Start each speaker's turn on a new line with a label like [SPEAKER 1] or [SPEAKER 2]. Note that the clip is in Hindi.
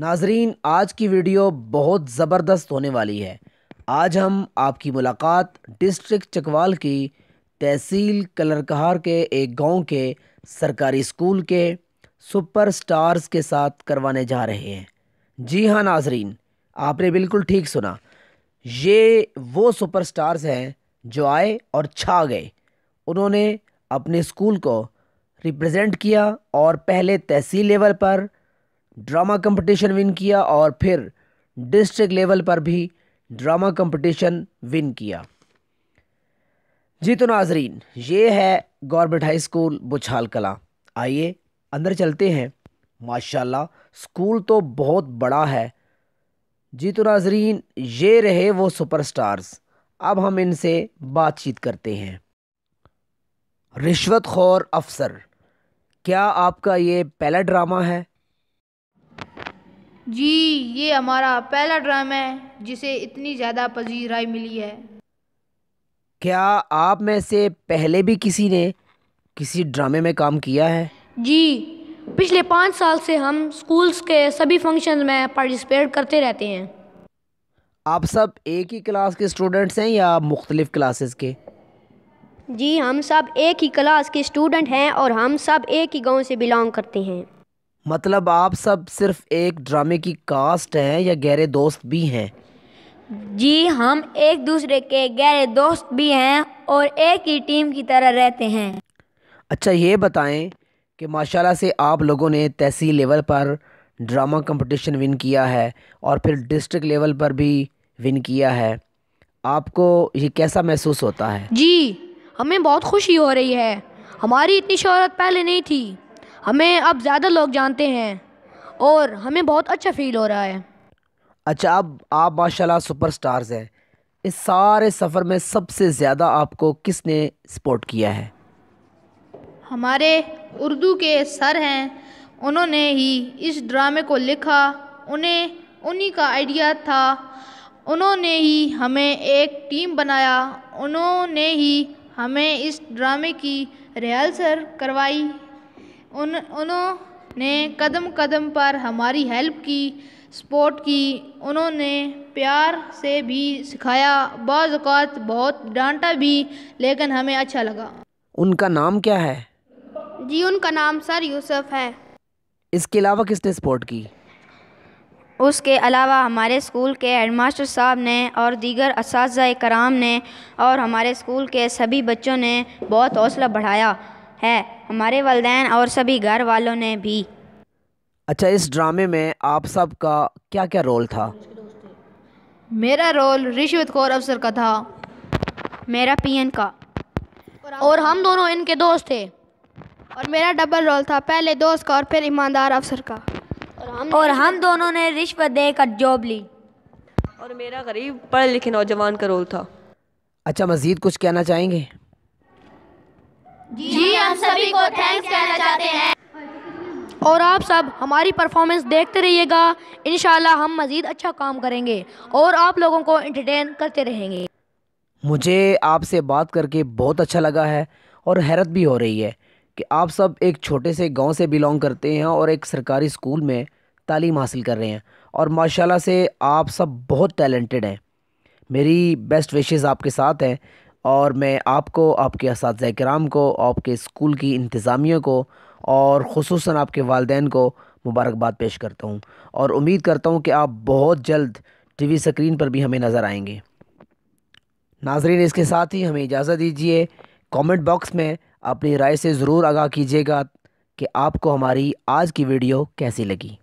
[SPEAKER 1] नाजरीन आज की वीडियो बहुत ज़बरदस्त होने वाली है आज हम आपकी मुलाकात डिस्ट्रिक्ट चकवाल की तहसील कलरकहार के एक गांव के सरकारी स्कूल के सुपर स्टार्स के साथ करवाने जा रहे हैं जी हाँ नाजरीन आपने बिल्कुल ठीक सुना ये वो सुपर स्टार्स हैं जो आए और छा गए उन्होंने अपने स्कूल को रिप्रेजेंट किया और पहले तहसील लेवल पर ड्रामा कंपटीशन विन किया और फिर डिस्ट्रिक्ट लेवल पर भी ड्रामा कंपटीशन विन किया जी तो नाजरीन ये है गवर्नमेंट हाई स्कूल बुछाल कला आइए अंदर चलते हैं माशाल्लाह स्कूल तो बहुत बड़ा है जी तो नाजरीन ये रहे वो सुपरस्टार्स अब हम इनसे बातचीत करते हैं रिश्वत खोर अफसर क्या आपका ये पहला ड्रामा है
[SPEAKER 2] जी ये हमारा पहला ड्रामा है जिसे इतनी ज़्यादा पजीराई मिली है
[SPEAKER 1] क्या आप में से पहले भी किसी ने किसी ड्रामे में काम किया है
[SPEAKER 3] जी पिछले पाँच साल से हम स्कूल्स के सभी फंक्शन में पार्टिसिपेट करते रहते हैं
[SPEAKER 1] आप सब एक ही क्लास के स्टूडेंट्स हैं या मुख्तलिफ क्लासेस के
[SPEAKER 3] जी हम सब एक ही क्लास के स्टूडेंट हैं और हम सब एक ही गांव से बिलोंग करते हैं
[SPEAKER 1] मतलब आप सब सिर्फ एक ड्रामे की कास्ट हैं या गहरे दोस्त भी हैं
[SPEAKER 3] जी हम एक दूसरे के गहरे दोस्त भी हैं और एक ही टीम की तरह रहते हैं
[SPEAKER 1] अच्छा ये बताएं कि माशाल्लाह से आप लोगों ने तहसील लेवल पर ड्रामा कंपटीशन विन किया है और फिर डिस्ट्रिक्ट लेवल पर भी विन किया है आपको ये कैसा महसूस होता है
[SPEAKER 3] जी हमें बहुत खुशी हो रही है हमारी इतनी शहरत पहले नहीं थी हमें अब ज़्यादा लोग जानते हैं और हमें बहुत अच्छा फील हो रहा है
[SPEAKER 1] अच्छा अब आप माशाल्लाह सुपरस्टार्स हैं इस सारे सफ़र में सबसे ज़्यादा आपको किसने सपोर्ट किया है
[SPEAKER 2] हमारे उर्दू के सर हैं उन्होंने ही इस ड्रामे को लिखा उन्हें उन्हीं का आइडिया था उन्होंने ही हमें एक टीम बनाया उन्होंने ही हमें इस ड्रामे की रिहर्सल करवाई उन उन्होंने कदम कदम पर हमारी हेल्प की सपोर्ट की उन्होंने प्यार से भी सिखाया बाज़ बहुत डांटा भी लेकिन हमें अच्छा लगा
[SPEAKER 1] उनका नाम क्या है
[SPEAKER 2] जी उनका नाम सर यूसुफ है
[SPEAKER 1] इसके अलावा किसने सपोर्ट की
[SPEAKER 2] उसके अलावा हमारे स्कूल के हेडमास्टर साहब ने और दीगर इस कराम ने और हमारे स्कूल के सभी बच्चों ने बहुत हौसला बढ़ाया है हमारे वालदेन और सभी घर वालों ने भी
[SPEAKER 1] अच्छा इस ड्रामे में आप सब का क्या क्या रोल था
[SPEAKER 2] मेरा रोल रिश्वत खोर अफसर का था मेरा पीएन का और हम दोनों इनके दोस्त थे और मेरा डबल रोल था पहले दोस्त का और फिर ईमानदार अफसर का और हम और हम दोनों ने रिश्वत देकर जॉब ली
[SPEAKER 3] और मेरा गरीब पढ़े लिखे नौजवान का रोल था
[SPEAKER 1] अच्छा मज़ीद कुछ कहना चाहेंगे
[SPEAKER 2] जी हम सभी को थैंक्स कहना चाहते
[SPEAKER 3] हैं और आप सब हमारी परफॉर्मेंस देखते रहिएगा इन हम मज़ीद अच्छा काम करेंगे और आप लोगों को इंटरटेन करते रहेंगे
[SPEAKER 1] मुझे आपसे बात करके बहुत अच्छा लगा है और हैरत भी हो रही है कि आप सब एक छोटे से गांव से बिलोंग करते हैं और एक सरकारी स्कूल में तालीम हासिल कर रहे हैं और माशाल्लाह से आप सब बहुत टैलेंटेड हैं मेरी बेस्ट विशेज़ आपके साथ हैं और मैं आपको आपके इस कराम को आपके स्कूल की इंतज़ामिया को और ख़सूस आपके वालदे को मुबारकबाद पेश करता हूँ और उम्मीद करता हूँ कि आप बहुत जल्द टीवी स्क्रीन पर भी हमें नज़र आएंगे नाजरीन इसके साथ ही हमें इजाज़त दीजिए कमेंट बॉक्स में अपनी राय से ज़रूर आगाह कीजिएगा कि आपको हमारी आज की वीडियो कैसी लगी